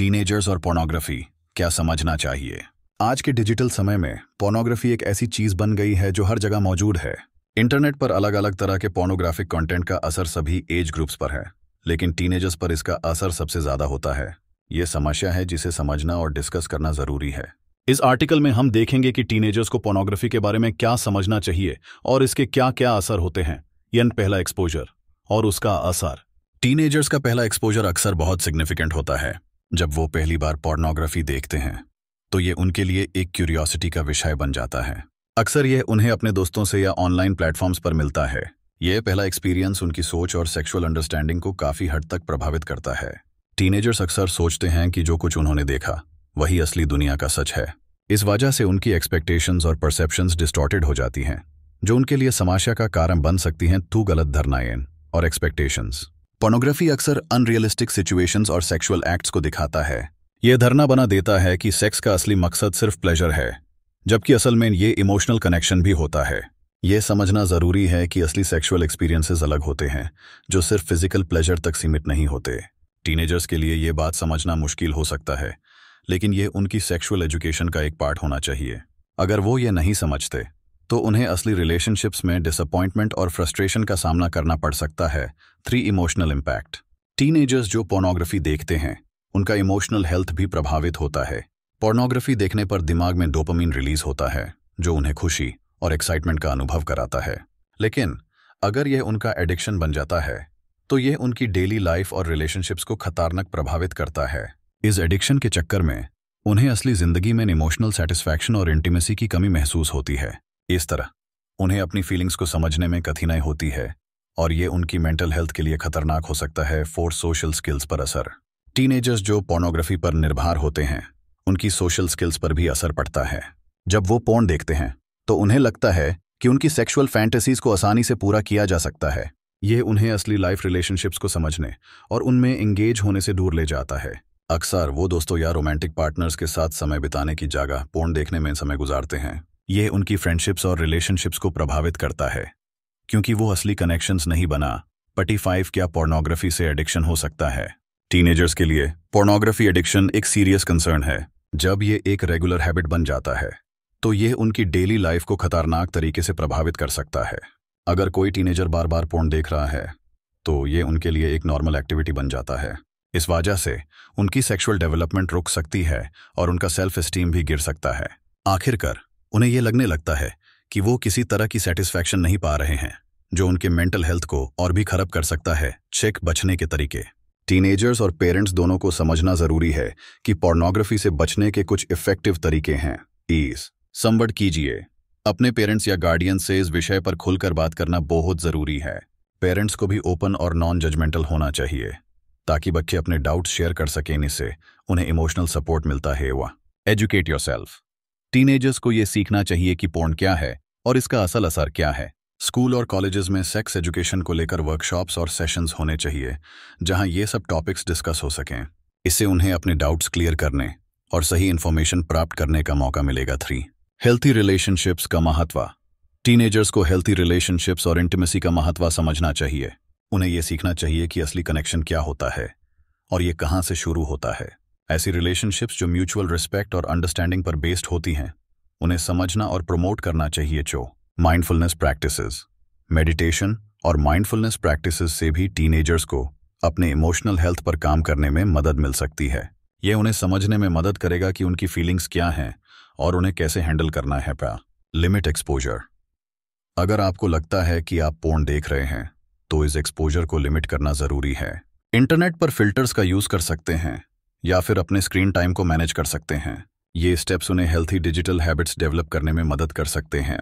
teenagers और pornography क्या समझना चाहिए आज के डिजिटल समय में पोर्नोग्राफी एक ऐसी चीज बन गई है जो हर जगह मौजूद है इंटरनेट पर अलग अलग तरह के पोर्नोग्राफिक कंटेंट का असर सभी एज ग्रुप्स पर है लेकिन टीनेजर्स पर इसका असर सबसे ज्यादा होता है ये समस्या है जिसे समझना और डिस्कस करना जरूरी है इस आर्टिकल में हम देखेंगे कि टीनेजर्स को पोर्नोग्राफी के बारे में क्या समझना चाहिए और इसके क्या क्या असर होते हैं यन पहला एक्सपोजर और उसका असर टीनेजर्स का पहला एक्सपोजर अक्सर बहुत सिग्निफिकेंट होता है जब वो पहली बार पोर्नोग्राफी देखते हैं तो ये उनके लिए एक क्यूरियोसिटी का विषय बन जाता है अक्सर यह उन्हें अपने दोस्तों से या ऑनलाइन प्लेटफॉर्म्स पर मिलता है यह पहला एक्सपीरियंस उनकी सोच और सेक्सुअल अंडरस्टैंडिंग को काफ़ी हद तक प्रभावित करता है टीनेजर्स अक्सर सोचते हैं कि जो कुछ उन्होंने देखा वही असली दुनिया का सच है इस वजह से उनकी एक्सपेक्टेशंस और परसेप्शंस डिस्टॉर्टेड हो जाती हैं जो उनके लिए समाशा का कारण बन सकती हैं तू गलत धरनाएं और एक्सपेक्टेशंस पोर्नोग्राफी अक्सर अनरियलिस्टिक सिचुएशंस और सेक्सुअल एक्ट्स को दिखाता है यह धरना बना देता है कि सेक्स का असली मकसद सिर्फ प्लेजर है जबकि असल में ये इमोशनल कनेक्शन भी होता है यह समझना ज़रूरी है कि असली सेक्सुअल एक्सपीरियंसेस अलग होते हैं जो सिर्फ फिजिकल प्लेजर तक सीमित नहीं होते टीनेजर्स के लिए यह बात समझना मुश्किल हो सकता है लेकिन ये उनकी सेक्सुअल एजुकेशन का एक पार्ट होना चाहिए अगर वो ये नहीं समझते तो उन्हें असली रिलेशनशिप्स में डिसअपॉइंटमेंट और फ्रस्ट्रेशन का सामना करना पड़ सकता है थ्री इमोशनल इम्पैक्ट टीन जो पोर्नोग्राफी देखते हैं उनका इमोशनल हेल्थ भी प्रभावित होता है पोर्नोग्राफी देखने पर दिमाग में डोपामीन रिलीज होता है जो उन्हें खुशी और एक्साइटमेंट का अनुभव कराता है लेकिन अगर यह उनका एडिक्शन बन जाता है तो यह उनकी डेली लाइफ और रिलेशनशिप्स को खतरनाक प्रभावित करता है इस एडिक्शन के चक्कर में उन्हें असली जिंदगी में इमोशनल सेटिस्फैक्शन और इंटीमेसी की कमी महसूस होती है इस तरह उन्हें अपनी फीलिंग्स को समझने में कठिनाई होती है और ये उनकी मेंटल हेल्थ के लिए खतरनाक हो सकता है फोर सोशल स्किल्स पर असर टीनेजर्स जो पोर्नोग्राफी पर निर्भर होते हैं उनकी सोशल स्किल्स पर भी असर पड़ता है जब वो पोर्न देखते हैं तो उन्हें लगता है कि उनकी सेक्सुअल फैंटेसीज को आसानी से पूरा किया जा सकता है ये उन्हें असली लाइफ रिलेशनशिप्स को समझने और उनमें इंगेज होने से दूर ले जाता है अक्सर वो दोस्तों या रोमांटिक पार्टनर्स के साथ समय बिताने की जगह पोर्न देखने में समय गुजारते हैं ये उनकी फ्रेंडशिप्स और रिलेशनशिप्स को प्रभावित करता है क्योंकि वो असली कनेक्शंस नहीं बना पटी फाइव क्या पोर्नोग्राफी से एडिक्शन हो सकता है टीनेजर्स के लिए पोर्नोग्राफी एडिक्शन एक सीरियस कंसर्न है जब ये एक रेगुलर हैबिट बन जाता है तो ये उनकी डेली लाइफ को खतरनाक तरीके से प्रभावित कर सकता है अगर कोई टीनेजर बार बार पोर्न देख रहा है तो ये उनके लिए एक नॉर्मल एक्टिविटी बन जाता है इस वजह से उनकी सेक्सुअल डेवलपमेंट रुक सकती है और उनका सेल्फ स्टीम भी गिर सकता है आखिरकार उन्हें यह लगने लगता है कि वो किसी तरह की सेटिस्फैक्शन नहीं पा रहे हैं जो उनके मेंटल हेल्थ को और भी खराब कर सकता है चेक बचने के तरीके टीनेजर्स और पेरेंट्स दोनों को समझना जरूरी है कि पोर्नोग्राफी से बचने के कुछ इफेक्टिव तरीके हैं ईज संवट कीजिए अपने पेरेंट्स या गार्डियन से इस विषय पर खुलकर बात करना बहुत जरूरी है पेरेंट्स को भी ओपन और नॉन जजमेंटल होना चाहिए ताकि बच्चे अपने डाउट शेयर कर सकें इससे उन्हें इमोशनल सपोर्ट मिलता है वह एजुकेट योर सेल्फ टीनेजर्स को यह सीखना चाहिए कि पोर्न क्या है और इसका असल असर क्या है स्कूल और कॉलेजेस में सेक्स एजुकेशन को लेकर वर्कशॉप्स और सेशंस होने चाहिए जहां ये सब टॉपिक्स डिस्कस हो सकें इससे उन्हें अपने डाउट्स क्लियर करने और सही इन्फॉर्मेशन प्राप्त करने का मौका मिलेगा थ्री हेल्थी रिलेशनशिप्स का महत्व टीनेजर्स को हेल्थी रिलेशनशिप्स और इंटीमेसी का महत्व समझना चाहिए उन्हें यह सीखना चाहिए कि असली कनेक्शन क्या होता है और ये कहाँ से शुरू होता है ऐसी रिलेशनशिप्स जो म्यूचुअल रिस्पेक्ट और अंडरस्टैंडिंग पर बेस्ड होती हैं उन्हें समझना और प्रमोट करना चाहिए जो माइंडफुलनेस प्रैक्टिसेस मेडिटेशन और माइंडफुलनेस प्रैक्टिसेस से भी टीनेजर्स को अपने इमोशनल हेल्थ पर काम करने में मदद मिल सकती है यह उन्हें समझने में मदद करेगा कि उनकी फीलिंग्स क्या हैं और उन्हें कैसे हैंडल करना है पा लिमिट एक्सपोजर अगर आपको लगता है कि आप पोर्न देख रहे हैं तो इस एक्सपोजर को लिमिट करना ज़रूरी है इंटरनेट पर फिल्टर्स का यूज़ कर सकते हैं या फिर अपने स्क्रीन टाइम को मैनेज कर सकते हैं ये स्टेप्स उन्हें हेल्थी डिजिटल हैबिट्स डेवलप करने में मदद कर सकते हैं